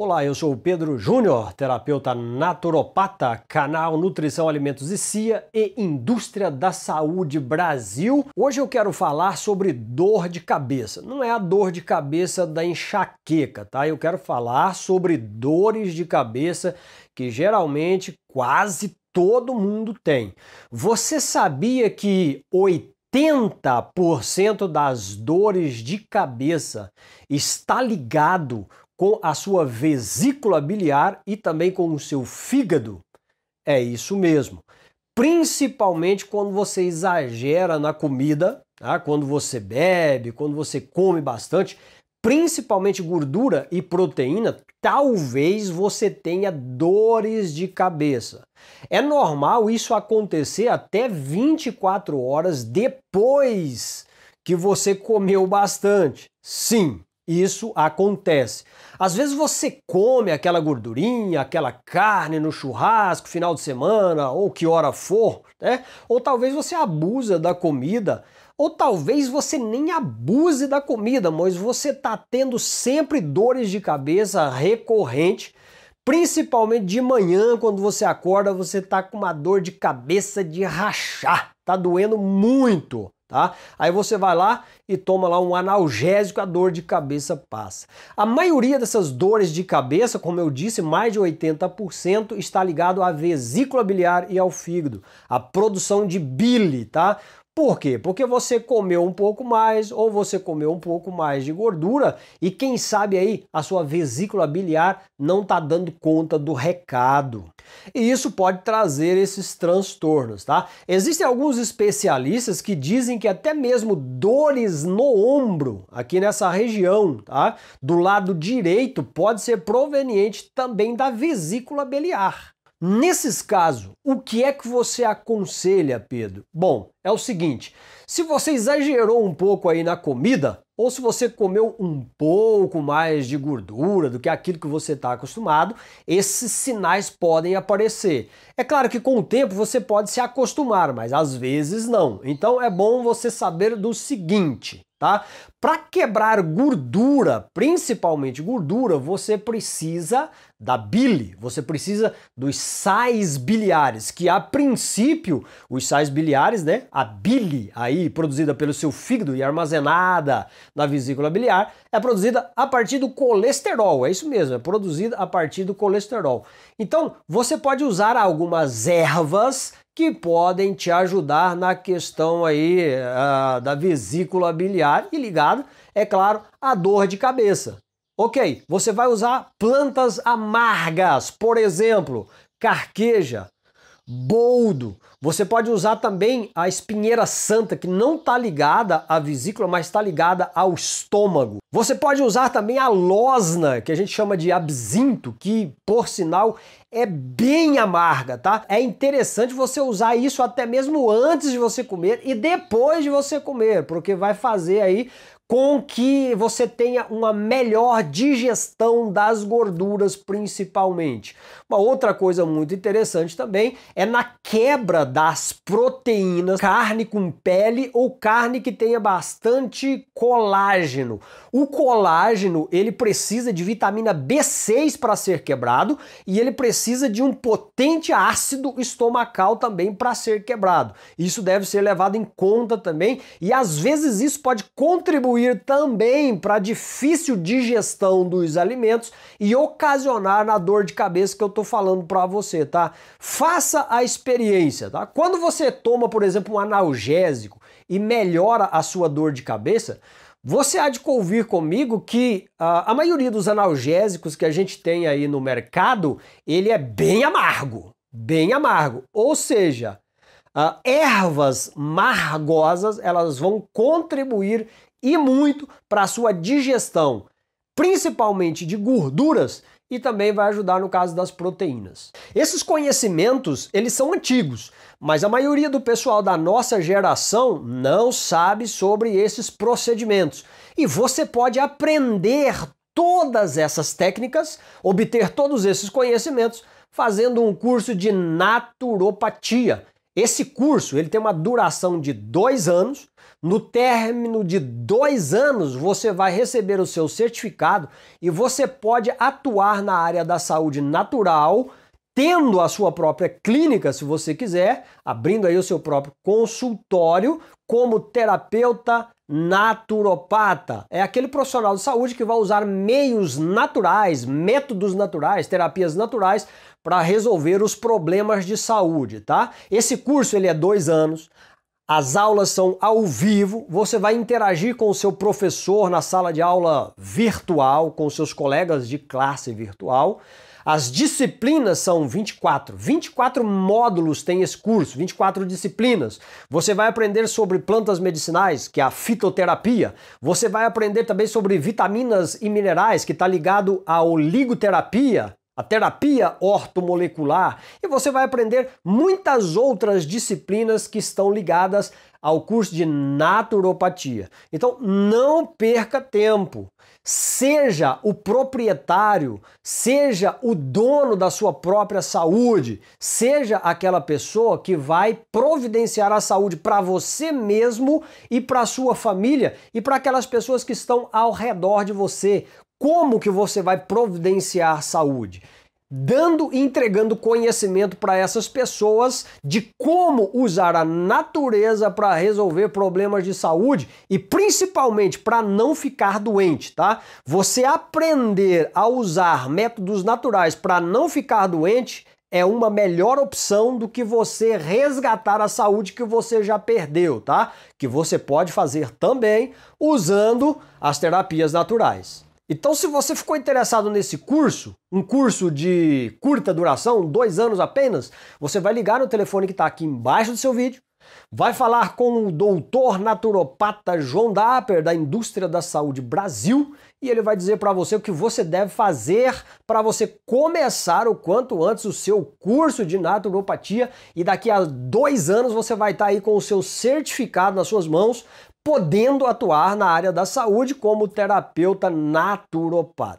Olá, eu sou o Pedro Júnior, terapeuta naturopata, canal Nutrição, Alimentos e Cia e Indústria da Saúde Brasil. Hoje eu quero falar sobre dor de cabeça. Não é a dor de cabeça da enxaqueca, tá? Eu quero falar sobre dores de cabeça que geralmente quase todo mundo tem. Você sabia que 80 80% das dores de cabeça está ligado com a sua vesícula biliar e também com o seu fígado. É isso mesmo. Principalmente quando você exagera na comida, tá? quando você bebe, quando você come bastante, principalmente gordura e proteína, talvez você tenha dores de cabeça. É normal isso acontecer até 24 horas depois que você comeu bastante. Sim, isso acontece. Às vezes você come aquela gordurinha, aquela carne no churrasco, final de semana, ou que hora for, né? Ou talvez você abusa da comida, ou talvez você nem abuse da comida, mas você tá tendo sempre dores de cabeça recorrente, principalmente de manhã, quando você acorda, você tá com uma dor de cabeça de rachar, tá doendo muito tá? Aí você vai lá e toma lá um analgésico, a dor de cabeça passa. A maioria dessas dores de cabeça, como eu disse, mais de 80% está ligado à vesícula biliar e ao fígado, à produção de bile, tá? Por quê? Porque você comeu um pouco mais ou você comeu um pouco mais de gordura e quem sabe aí a sua vesícula biliar não está dando conta do recado. E isso pode trazer esses transtornos, tá? Existem alguns especialistas que dizem que até mesmo dores no ombro, aqui nessa região, tá? Do lado direito pode ser proveniente também da vesícula biliar. Nesses casos, o que é que você aconselha, Pedro? Bom, é o seguinte: se você exagerou um pouco aí na comida, ou se você comeu um pouco mais de gordura do que aquilo que você está acostumado, esses sinais podem aparecer. É claro que com o tempo você pode se acostumar, mas às vezes não. Então é bom você saber do seguinte: tá? Para quebrar gordura, principalmente gordura, você precisa da bile, você precisa dos sais biliares, que a princípio, os sais biliares, né, a bile aí produzida pelo seu fígado e armazenada na vesícula biliar, é produzida a partir do colesterol, é isso mesmo, é produzida a partir do colesterol. Então, você pode usar algumas ervas que podem te ajudar na questão aí uh, da vesícula biliar e ligado, é claro, à dor de cabeça. Ok, você vai usar plantas amargas, por exemplo, carqueja, boldo, você pode usar também a espinheira santa, que não está ligada à vesícula, mas está ligada ao estômago. Você pode usar também a losna, que a gente chama de absinto, que, por sinal, é bem amarga, tá? É interessante você usar isso até mesmo antes de você comer e depois de você comer, porque vai fazer aí com que você tenha uma melhor digestão das gorduras, principalmente. Uma outra coisa muito interessante também é na quebra das proteínas, carne com pele ou carne que tenha bastante colágeno. O colágeno, ele precisa de vitamina B6 para ser quebrado e ele precisa de um potente ácido estomacal também para ser quebrado. Isso deve ser levado em conta também e às vezes isso pode contribuir também para a difícil digestão dos alimentos e ocasionar na dor de cabeça que eu tô falando para você, tá? Faça a experiência, tá? Tá? Quando você toma, por exemplo, um analgésico e melhora a sua dor de cabeça, você há de convir comigo que a, a maioria dos analgésicos que a gente tem aí no mercado, ele é bem amargo, bem amargo. Ou seja, ervas margosas, elas vão contribuir e muito para a sua digestão, principalmente de gorduras e também vai ajudar no caso das proteínas. Esses conhecimentos, eles são antigos, mas a maioria do pessoal da nossa geração não sabe sobre esses procedimentos. E você pode aprender todas essas técnicas, obter todos esses conhecimentos fazendo um curso de naturopatia. Esse curso ele tem uma duração de dois anos no término de dois anos, você vai receber o seu certificado e você pode atuar na área da saúde natural, tendo a sua própria clínica, se você quiser, abrindo aí o seu próprio consultório como terapeuta naturopata. É aquele profissional de saúde que vai usar meios naturais, métodos naturais, terapias naturais para resolver os problemas de saúde, tá? Esse curso ele é dois anos. As aulas são ao vivo, você vai interagir com o seu professor na sala de aula virtual, com seus colegas de classe virtual. As disciplinas são 24. 24 módulos tem esse curso, 24 disciplinas. Você vai aprender sobre plantas medicinais, que é a fitoterapia. Você vai aprender também sobre vitaminas e minerais, que está ligado à oligoterapia, a terapia ortomolecular e você vai aprender muitas outras disciplinas que estão ligadas ao curso de naturopatia. Então não perca tempo. Seja o proprietário, seja o dono da sua própria saúde, seja aquela pessoa que vai providenciar a saúde para você mesmo e para sua família e para aquelas pessoas que estão ao redor de você. Como que você vai providenciar saúde? Dando e entregando conhecimento para essas pessoas de como usar a natureza para resolver problemas de saúde e principalmente para não ficar doente, tá? Você aprender a usar métodos naturais para não ficar doente é uma melhor opção do que você resgatar a saúde que você já perdeu, tá? Que você pode fazer também usando as terapias naturais. Então, se você ficou interessado nesse curso, um curso de curta duração, dois anos apenas, você vai ligar no telefone que está aqui embaixo do seu vídeo, vai falar com o doutor naturopata João Dapper, da Indústria da Saúde Brasil, e ele vai dizer para você o que você deve fazer para você começar o quanto antes o seu curso de naturopatia e daqui a dois anos você vai estar tá aí com o seu certificado nas suas mãos podendo atuar na área da saúde como terapeuta naturopata.